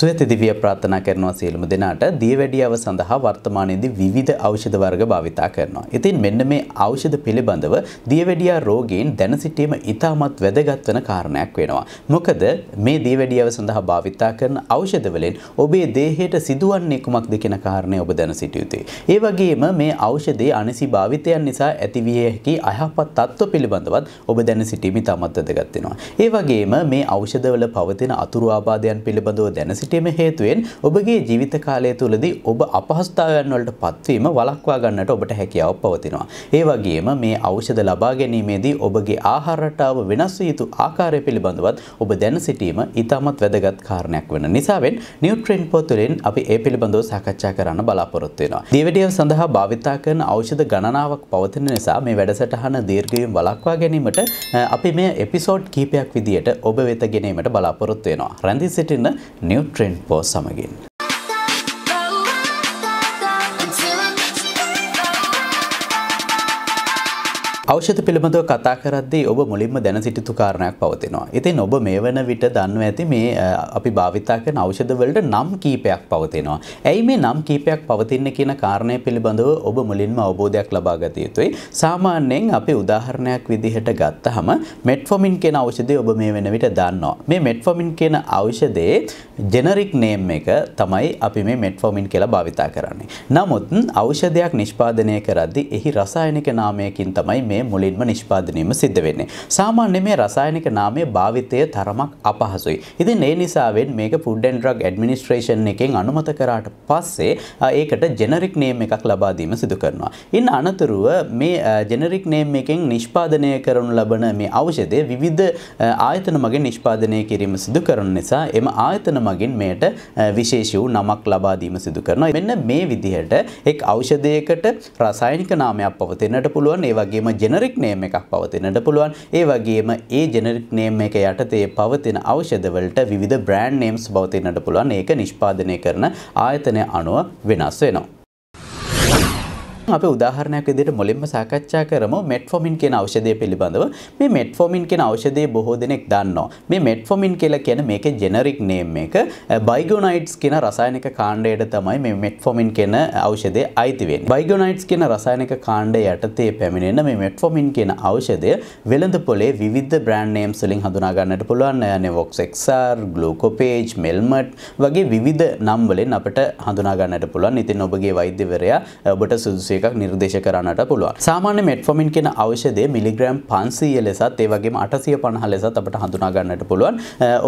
සුවඇති දිවිය ප්‍රාථනා කරනවා සියලුම දෙනාට දියවැඩියාව සඳහා වර්තමානයේදී විවිධ ඖෂධ වර්ග භාවිතා කරනවා. ඉතින් මෙන්න මේ ඖෂධ පිළිබඳව දියවැඩියා රෝගීන් දැන සිටීම ඉතාමත් වැදගත් වෙන කාරණයක් වෙනවා. මොකද මේ දියවැඩියාව සඳහා භාවිතා කරන ඖෂධ වලින් ඔබේ දේහයට සිදුවන්නේ කුමක්ද කියන කාරණය ඔබ දැන සිටිය යුතුයි. ඒ වගේම මේ ඖෂධයේ අනිසි භාවිතයන් නිසා ඇතිවිය හැකි අයහපත් තත්ත්ව පිළිබඳවත් ඔබ දැන සිටීම ඉතාමත් වැදගත් වෙනවා. ඒ වගේම මේ ඖෂධවල පවතින අතුරු ආබාධයන් පිළිබඳව දැන සිටීම සිටීම හේතුවෙන් ඔබගේ ජීවිත කාලය තුළදී ඔබ අපහස්ථාවයන් වලට පත්වීම වළක්වා ගන්නට ඔබට හැකියාව පවතිනවා. ඒ වගේම මේ ඖෂධ ලබා ගැනීමේදී ඔබගේ ආහාර රටාව වෙනස් විය යුතු ආකාරය පිළිබඳවත් ඔබ දැන සිටීම ඉතාමත් වැදගත් කාරණයක් වෙන නිසාවෙන් නිව්ට්‍රෙන්ට් පොතෙන් අපි ඒ පිළිබඳව සාකච්ඡා කරන්න බලාපොරොත්තු වෙනවා. දියවැඩිය සඳහා භාවිතා කරන ඖෂධ ගණනාවක් පවතින නිසා මේ වැඩසටහන දීර්ඝයෙන් වළක්වා ගැනීමට අපි මේ එපිසෝඩ් කීපයක් විදියට ඔබ වෙත ගෙනීමට බලාපොරොත්තු වෙනවා. රැඳී සිටින නිව්ට්‍රෙන්ට් trend for some again. ෞෂධ පිළිබඳව කතා කරද්දී ඔබ මුලින්ම දැන සිටිතු කාරණයක් පවතිනවා. ඉතින් ඔබ මේ වන විට දන්ව ඇති මේ අපි භාවිතා කරන ඖෂධ වලට නම් කීපයක් පවතිනවා. ඇයි මේ නම් කීපයක් පවතින්නේ කියන කාරණය පිළිබඳව ඔබ මුලින්ම අවබෝධයක් ලබා ගත යුතුයි. සාමාන්‍යයෙන් අපි උදාහරණයක් විදිහට ගත්තහම මෙට්ෆොමින් කියන ඖෂධය ඔබ මේ වෙන විට දන්නවා. මේ මෙට්ෆොමින් කියන ඖෂධයේ ජෙනරික් නේම් එක තමයි අපි මේ මෙට්ෆොමින් කියලා භාවිතා කරන්නේ. නමුත් ඖෂධයක් නිෂ්පාදනය කරද්දී එහි රසායනික නාමයකින් තමයි මේ නාමය මුලින්ම නිෂ්පාදනයම සිද්ධ වෙන්නේ. සාමාන්‍ය මේ රසායනික නාමය භාවිතය තරමක් අපහසුයි. ඉතින් ඒ නිසාවෙන් මේක Food and Drug Administration එකෙන් අනුමත කරාට පස්සේ ඒකට ජෙනරික් නේම් එකක් ලබා දීම සිදු කරනවා. ඉන් අනතුරුව මේ ජෙනරික් නේම් එකෙන් නිෂ්පාදනය කරනු ලබන මේ ඖෂධය විවිධ ආයතන මගින් නිෂ්පාදනය කිරීම සිදු කරන නිසා එම ආයතන මගින් මෙයට විශේෂ වූ නමක් ලබා දීම සිදු කරනවා. මෙන්න මේ විදිහට එක් ඖෂධයකට රසායනික නාමයක් පවතිනට පුළුවන්. ඒ වගේම ජෙනරික් නේම් එකක් පවතිනට පුළුවන් ඒ වගේම ඒ ජෙනරික් නේම් එක යටතේ පවතින ඖෂධවලට විවිධ බ්‍රෑන්ඩ් නේම්ස් පවතිනට පුළුවන් ඒක නිෂ්පාදනය කරන ආයතනය අනුව වෙනස් වෙනවා අප උදාහරණයක් විදිහට මුලින්ම සාකච්ඡා කරමු මෙට්ෆෝමින් කියන ඖෂධය පිළිබඳව. මේ මෙට්ෆෝමින් කියන ඖෂධය බොහෝ දෙනෙක් දන්නවා. මේ මෙට්ෆෝමින් කියලා කියන මේකේ ජෙනරික් නේම් එක බයිගොනයිට්ස් කියන රසායනික කාණ්ඩයට තමයි මේ මෙට්ෆෝමින් කියන ඖෂධය අයිති වෙන්නේ. බයිගොනයිට්ස් කියන රසායනික කාණ්ඩය යටතේ පැමිණෙන මේ මෙට්ෆෝමින් කියන ඖෂධය වෙළඳ පොලේ විවිධ බ්‍රෑන්ඩ් නේම්ස් වලින් හඳුනා ගන්නට පුළුවන්. නෙවොක්ස් XR, ග්ලූකෝපේජ්, මෙල්මට් වගේ විවිධ නම් වලින් අපිට හඳුනා ගන්නට පුළුවන්. ඉතින් ඔබගේ වෛද්‍යවරයා ඔබට සුදුසු එකක් නිර්දේශ කරන්නට පුළුවන් සාමාන්‍ය මෙට්ෆොමින් කෙන අවෂදේ මිලිග්‍රම් පන්සීය ලෙසත් ඒවගේ අටසිය පණහ ලෙසත් අපට හඳුනාගන්නට පුළුවන්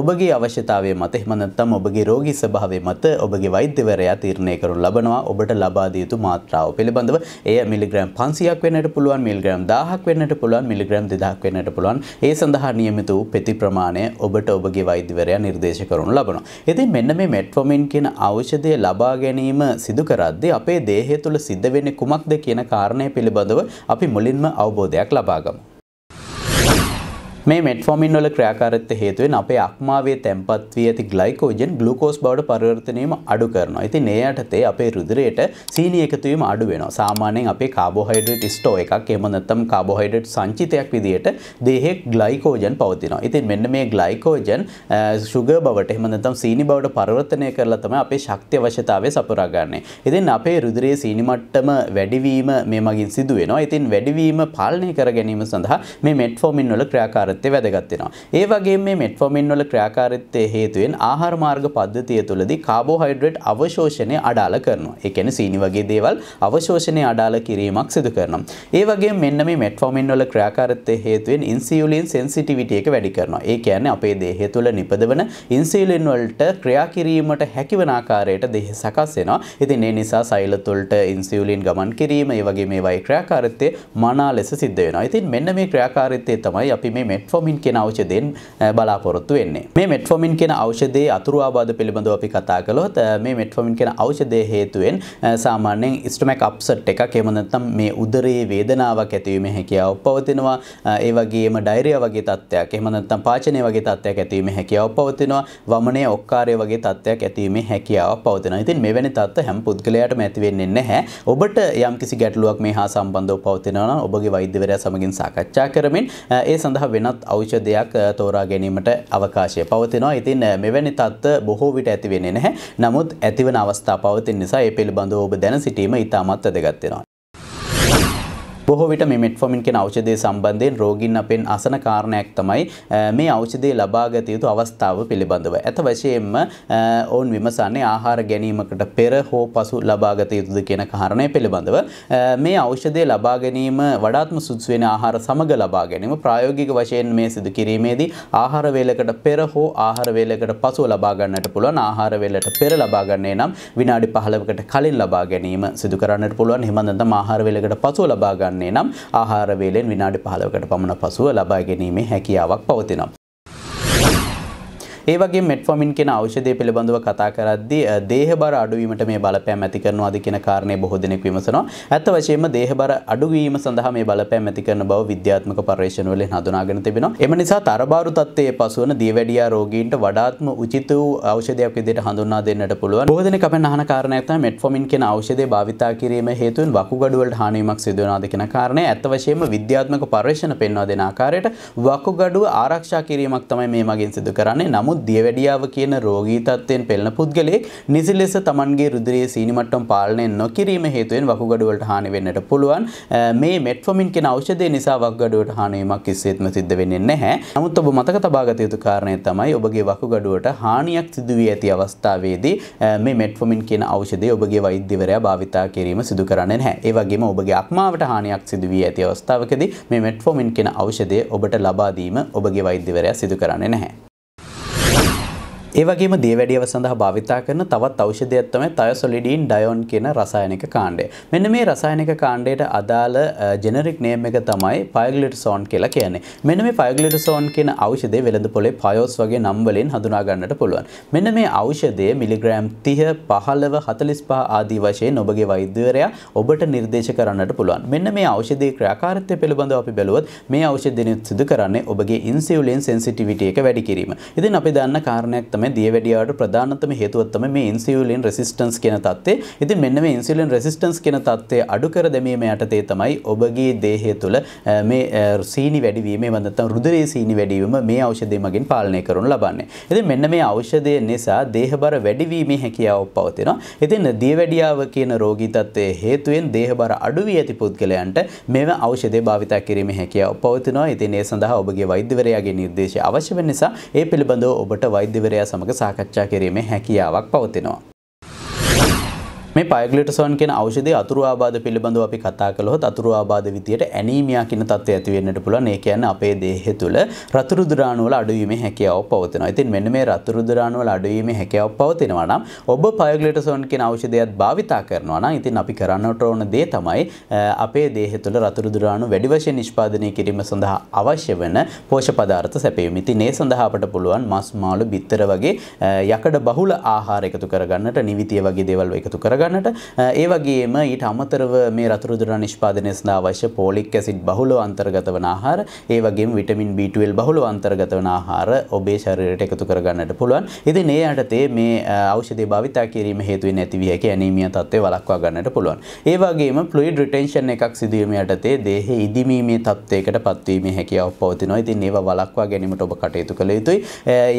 ඔබගේ අවශ්‍යතාවය මත එහමනත්තම් ඔබගේ රෝගී ස්භාවය මත ඔබගේ වෛද්‍යවරයා තීරණය කරු ලබනවා ඔබට ලබාදියයුතු මාත්‍රාව පිළිබඳව එය මිලිග්‍රම් පන්සියක් වෙනට පුළුවන් මිල්ග්‍රම් දාහක් වෙන්නට පුළුවන් මිලිග්‍රම් දෙදක් වෙන්නට පුළුවන් ඒ සඳහා නියමිත වූ පෙති ප්‍රමාණය ඔබට ඔබගේ වෛද්‍යවරයා නිර්දේශ කරනු ලබනවා ඉතින් මෙන්න මේ මෙට්ෆොමින් කියන අවෂදය ලබා ගැනීම සිදු කරද්දි අපේ දේහය තුළ සිද්ධ වෙන්නේ කුමක් කුමක්ද කියන කාරණය පිළිබඳව අපි මුලින්ම අවබෝධයක් ලබාගමු. මේ මෙට්ෆෝමින් වල ක්‍රියාකාරීත්වය හේතුවෙන් අපේ අක්මාවේ තැම්පත් වී ඇති ග්ලයිකෝජන් ග්ලූකෝස් බවට පරිවර්තනයම අඩු කරනවා. ඉතින් ඒ යටතේ අපේ රුධිරයට සීනි එකතු වීම අඩු වෙනවා. සාමාන්‍යයෙන් අපේ කාබෝහයිඩ්‍රේට් ස්ටෝ එකක් එහෙම නැත්නම් කාබෝහයිඩ්‍රේට් සංචිතයක් විදිහට දේහයේ ග්ලයිකෝජන් පවතිනවා. ඉතින් මෙන්න මේ ග්ලයිකෝජන් ෂුගර් බවට එහෙම නැත්නම් සීනි බවට පරිවර්තනය කරලා තමයි අපේ ශක්තිය අවශ්‍යතාවය සපුරාගන්නේ. ඉතින් අපේ රුධිරයේ සීනි මට්ටම වැඩිවීම මේ මගින් සිදු වෙනවා. ඉතින් වැඩිවීම පාලනය කර ගැනීම සඳහා මේ මෙට්ෆෝමින් වල ක්‍රියාකාරීත්වය ක්‍රියාකාරීත්වය වැදගත් වෙනවා. ඒ වගේම මේ මෙට්ෆෝමින් වල ක්‍රියාකාරීත්වයේ හේතුවෙන් ආහාර මාර්ග පද්ධතිය තුළදී කාබෝහයිඩ්‍රේට් අවශෝෂණය අඩාල කරනවා. ඒ කියන්නේ සීනි වගේ දේවල් අවශෝෂණය අඩාල කිරීමක් සිදු කරනවා. ඒ වගේම මෙන්න මේ මෙට්ෆෝමින් වල ක්‍රියාකාරීත්වයේ හේතුවෙන් ඉන්සියුලින් සෙන්සිටිවිටි එක වැඩි කරනවා. ඒ කියන්නේ අපේ දේහය තුළ නිපදවන ඉන්සියුලින් වලට ක්‍රියා කිරීමට හැකිවන ආකාරයට දේහය සකස් වෙනවා. ඉතින් ඒ නිසා සෛල තුළට ඉන්සියුලින් ගමන් කිරීම ඒ වගේ මේවායි ක්‍රියාකාරීත්වය මනා ලෙස සිද්ධ වෙනවා. ඉතින් මෙන්න මේ ක්‍රියාකාරීත්වය තමයි අපි මේ මෙට්ෆොමින් කෙන ඖෂධයෙන් බලාපොරොත්තු වෙන්නේ. මේ මෙට්ෆොමින් කෙන ඖෂධයේ අතුරු ආබාධ පිළිබඳව අපි කතා කළොත් මේ මෙට්ෆොමින් කෙන ඖෂධය හේතුවෙන් සාමාන්‍යයෙන් ස්ටොමැක් අප්සෙට් එකක් එහෙම නැත්නම් මේ උදරයේ වේදනාවක් ඇතිවීමේ හැකියාව පවතිනවා. ඒ වගේම ඩයරියා වගේ තත්ත්වයක් එහෙම නැත්නම් පාචනය වගේ තත්ත්වයක් ඇතිවීමේ හැකියාව පවතිනවා. වමනය ඔක්කාරය වගේ තත්ත්වයක් ඇතිවීමේ හැකියාව පවතිනවා. ඉතින් මෙවැනි තත්ත්ව හැම පුද්ගලයාටම ඇති වෙන්නේ නැහැ. ඔබට යම්කිසි ගැටලුවක් මේ හා සම්බන්ධව පවතිනවා නම් ඔබගේ වෛද්‍යවරයා සමගින් සාකච්ඡා කරමින් ඒ සඳහා වෙනත් වෙනත් ඖෂධයක් තෝරා ගැනීමට අවකාශය පවතිනවා. ඉතින් මෙවැනි තත්ත්ව බොහෝ විට ඇති වෙන්නේ නැහැ. නමුත් ඇතිවන අවස්ථා පවතින නිසා ඒ පිළිබඳව ඔබ දැන සිටීම ඉතාමත් වැදගත් වෙනවා. බොහෝ විට මේ මෙට්ෆොමින් කියන ඖෂධය සම්බන්ධයෙන් රෝගීන් අපෙන් අසන කාරණයක් තමයි මේ ඖෂධය ලබා ගත යුතු අවස්ථාව පිළිබඳව. ඇත වශයෙන්ම ඔවුන් විමසන්නේ ආහාර ගැනීමකට පෙර හෝ පසු ලබා ගත යුතුද කියන කාරණය පිළිබඳව. මේ ඖෂධය ලබා ගැනීම වඩාත්ම සුදුසු වෙන ආහාර සමග ලබා ගැනීම ප්‍රායෝගික වශයෙන් මේ සිදු කිරීමේදී ආහාර වේලකට පෙර හෝ ආහාර වේලකට පසුව ලබා ගන්නට පුළුවන්. ආහාර වේලට පෙර ලබා ගන්නේ නම් විනාඩි 15කට කලින් ලබා ගැනීම සිදු කරන්නට පුළුවන්. එහෙම නැත්නම් ආහාර වේලකට පසුව ලබා ගන්න කරන්නේ නම් ආහාර වේලෙන් විනාඩි 15කට පමණ පසුව ලබා ගැනීමේ හැකියාවක් පවතිනවා. ඒවගේ මෙට්ෆොමින් කෙන ඖෂධය පිළිබඳව කතා කරද්දි දේහ බර අඩුවීමට මේ බලපෑම් ඇති කරනවාද කියන කාරණය බොහෝ දෙනෙක් විමසනවා. ඇත්ත වශයෙන්ම දේහ බර අඩුවීම සඳහා මේ බලපෑම් ඇති කරන බව විද්‍යාත්මක පර්යේෂණ වලින් හඳුනාගෙන තිබෙනවා. එම නිසා තරබාරු තත්ත්වයේ පසුවන දියවැඩියා රෝගීන්ට වඩාත්ම උචිත වූ ඖෂධයක් විදිහට හඳුන්වා දෙන්නට පුළුවන්. බොහෝ දෙනෙක් අපෙන් අහන කාරණයක් තමයි මෙට්ෆොමින් කියන ඖෂධය භාවිතා කිරීම හේතුවෙන් වකුගඩුවලට හානියක් සිදු වෙනවාද කියන කාරණය. ඇත්ත වශයෙන්ම විද්‍යාත්මක පර්යේෂණ පෙන්වා දෙන ආකාරයට වකුගඩුව ආරක්ෂා කිරීමක් තමයි මේ මගින් සිදු කරන්නේ. නමුත් නමුත් දියවැඩියාව කියන රෝගී තත්ත්වයෙන් පෙළෙන පුද්ගලයෙක් නිසි ලෙස තමන්ගේ රුධිරයේ සීනි මට්ටම් පාලනය නොකිරීම හේතුවෙන් වකුගඩුවලට හානි වෙන්නට පුළුවන්. මේ මෙට්ෆොමින් කියන ඖෂධය නිසා වකුගඩුවට හානි වීමක් කිසිසේත්ම සිද්ධ වෙන්නේ නැහැ. නමුත් ඔබ මතක තබා ගත යුතු කාරණය තමයි ඔබගේ වකුගඩුවට හානියක් සිදු වී ඇති අවස්ථාවේදී මේ මෙට්ෆොමින් කියන ඖෂධය ඔබගේ වෛද්‍යවරයා භාවිතා කිරීම සිදු කරන්නේ නැහැ. ඒ වගේම ඔබගේ අක්මාවට හානියක් සිදු වී ඇති අවස්ථාවකදී මේ මෙට්ෆොමින් කියන ඖෂධය ඔබට ලබා දීම ඔබගේ වෛද්‍යවරයා සිදු කරන්නේ නැහැ. ඒවගේම දේවැඩියව සඳහා භාවිතා කරන තවත් ඖෂධයක් තමයි තයසොලිඩීන් ඩයොන් කියන රසායනික කාණ්ඩය. මෙන්න මේ රසායනික කාණ්ඩයට අදාළ ජෙනරික් නේම් එක තමයි පයෝග්ලිටසෝන් කියලා කියන්නේ. මෙන්න මේ පයෝග්ලිටසෝන් කියන ඖෂධය වෙළඳ පොලේ පයෝස් වගේ නම් වලින් හඳුනා ගන්නට පුළුවන්. මෙන්න මේ ඖෂධය මිලිග්‍රෑම් 30, 15, 45 ආදී වශයෙන් ඔබගේ වෛද්‍යවරයා ඔබට නිර්දේශ කරන්නට පුළුවන්. මෙන්න මේ ඖෂධයේ ක්‍රියාකාරීත්වය පිළිබඳව අපි බැලුවොත් මේ ඖෂධය සිදු කරන්නේ ඔබගේ ඉන්සියුලින් සෙන්සිටිවිටි එක වැඩි කිරීම. ඉතින් අපි දන්න කාරණයක් තමයි තමයි දියවැඩියාවට ප්‍රධානතම හේතුව තමයි මේ ඉන්සියුලින් රෙසිස්ටන්ස් කියන தත්ත්වය. ඉතින් මෙන්න මේ ඉන්සියුලින් රෙසිස්ටන්ස් කියන தත්ත්වය අඩු කර දැමීම යටතේ තමයි ඔබගේ දේහය තුළ මේ සීනි වැඩිවීම එවන නැත්නම් රුධිරයේ සීනි වැඩිවීම මේ ඖෂධය මගින් පාලනය කරනු ලබන්නේ. ඉතින් මෙන්න මේ ඖෂධය නිසා දේහබර වැඩිවීමේ හැකියාව පවතිනවා. ඉතින් දියවැඩියාව කියන රෝගී තත්ත්වයේ හේතුවෙන් දේහබර අඩු වී ඇති පුද්ගලයන්ට මෙම ඖෂධය භාවිත කිරීමේ හැකියාව පවතිනවා. ඉතින් ඒ සඳහා ඔබගේ වෛද්‍යවරයාගේ නිර්දේශය අවශ්‍ය වෙන නිසා ඒ පිළිබඳව ඔබට වෛද්‍යවරයා සමඟ සාකච්ඡා කිරීමේ හැකියාවක් පවතිනවා. මේ පයගලිටසොන් කියන ඖෂධයේ අතුරු ආබාධ පිළිබඳව අපි කතා කළොත් අතුරු ආබාධ විදියට ඇනීමියා කියන තත්ත්වය ඇති වෙන්නට පුළුවන්. ඒ කියන්නේ අපේ දේහය තුළ රතුරු ද්‍රාණු වල අඩුවීමේ හැකියාව පවතිනවා. ඉතින් මෙන්න මේ රතුරු ද්‍රාණු වල අඩුවීමේ හැකියාව පවතිනවා නම් ඔබ පයගලිටසොන් කියන ඖෂධයත් භාවිතා කරනවා නම් ඉතින් අපි කරන්නට ඕන දේ තමයි අපේ දේහය තුළ රතුරු ද්‍රාණු වැඩි වශයෙන් නිෂ්පාදනය කිරීම සඳහා අවශ්‍ය වන පෝෂක පදාර්ථ සැපයීම. ඉතින් ඒ සඳහා අපට පුළුවන් මස් මාළු බිත්තර වගේ යකඩ බහුල ආහාර එකතු කරගන්නට නිවිතිය වගේ දේවල් එකතු කරගන්න කරගන්නට ඒ වගේම ඊට අමතරව මේ රතුරුදුර නිෂ්පාදනය සඳහා අවශ්‍ය පෝලික් ඇසිඩ් බහුලව අන්තර්ගත වන ආහාර ඒ වගේම විටමින් B12 බහුලව අන්තර්ගත වන ආහාර ඔබේ ශරීරයට එකතු කරගන්නට පුළුවන්. ඉතින් ඒ යටතේ මේ ඖෂධය භාවිතා කිරීම හේතුවෙන් ඇතිවිය හැකි ඇනීමියා තත්ත්වය වළක්වා ගන්නට පුළුවන්. ඒ වගේම ෆ්ලුයිඩ් රිටෙන්ෂන් එකක් සිදුවීම යටතේ දේහයේ ඉදිමීමේ තත්ත්වයකට පත්වීමේ හැකියාව පවතිනවා. ඉතින් ඒවා වළක්වා ගැනීමට ඔබ කටයුතු කළ යුතුයි.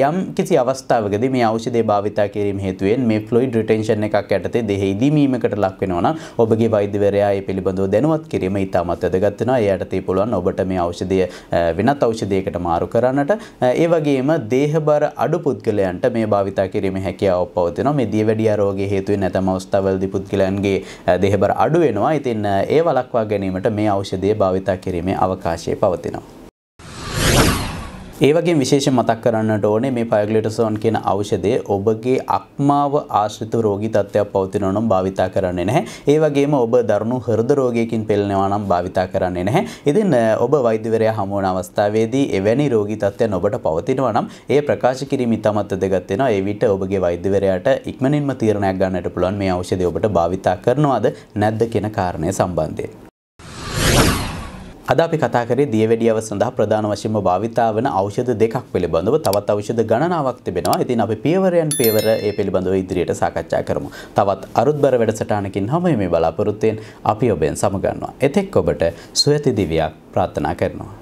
යම් කිසි අවස්ථාවකදී මේ ඖෂධය භාවිතා කිරීම හේතුවෙන් මේ ෆ්ලුයිඩ් රිටෙන්ෂන් එකක් යටතේ දේහයේ ඉදිමීමකට ලක් වෙනවා නම් ඔබගේ වෛද්‍යවරයා ඒ පිළිබඳව දැනුවත් කිරීම ඉතාමත් වැදගත් වෙනවා. ඒ යටතේ පුළුවන් ඔබට මේ ඖෂධය වෙනත් ඖෂධයකට මාරු කරන්නට ඒ වගේම දේහබර අඩු පුද්ගලයන්ට මේ භාවිතා කිරීමේ හැකියාව පවතිනවා. මේ දියවැඩියා රෝගයේ හේතු වෙන නැතම අවස්ථාවලදී පුද්ගලයන්ගේ දේහබර අඩු වෙනවා. ඉතින් ඒ වළක්වා ගැනීමට මේ ඖෂධය භාවිතා කිරීමේ අවකාශය පවතිනවා. ඒවගේ විශේෂ මතක් කරන්නට ඕනේ මේ පයගලිටසෝන් කියන ඖෂධය ඔබගේ අක්මාව ආශ්‍රිත රෝගී තත්ත්වයක් පවතිනවා නම් භාවිතා කරන්නේ නැහැ. ඒ වගේම ඔබ දරුණු හෘද රෝගයකින් පෙළෙනවා නම් භාවිතා කරන්නේ නැහැ. ඉතින් ඔබ වෛද්‍යවරයා හමු වන අවස්ථාවේදී එවැනි රෝගී තත්ත්වයන් ඔබට පවතිනවා නම් ඒ ප්‍රකාශ කිරීම ඉතාමත් වැදගත් වෙනවා. ඒ විට ඔබගේ වෛද්‍යවරයාට ඉක්මනින්ම තීරණයක් ගන්නට පුළුවන් මේ ඖෂධය ඔබට භාවිතා කරනවද නැද්ද කියන කාරණය සම්බන්ධයෙන්. අද අපි කතා කරේ දියවැඩියව සඳහා ප්‍රධාන වශයෙන්ම භාවිතා වන ඖෂධ දෙකක් පිළිබඳව තවත් ඖෂධ ගණනාවක් තිබෙනවා. ඉතින් අපි පියවරයන් පියවර ඒ පිළිබඳව ඉදිරියට සාකච්ඡා කරමු. තවත් අරුත්බර වැඩසටහනකින් හැම මේ බලාපොරොත්තුෙන් අපි ඔබෙන් සමුගන්නවා. එතෙක් ඔබට සුවති දිවියක් ප්‍රාර්ථනා කරනවා.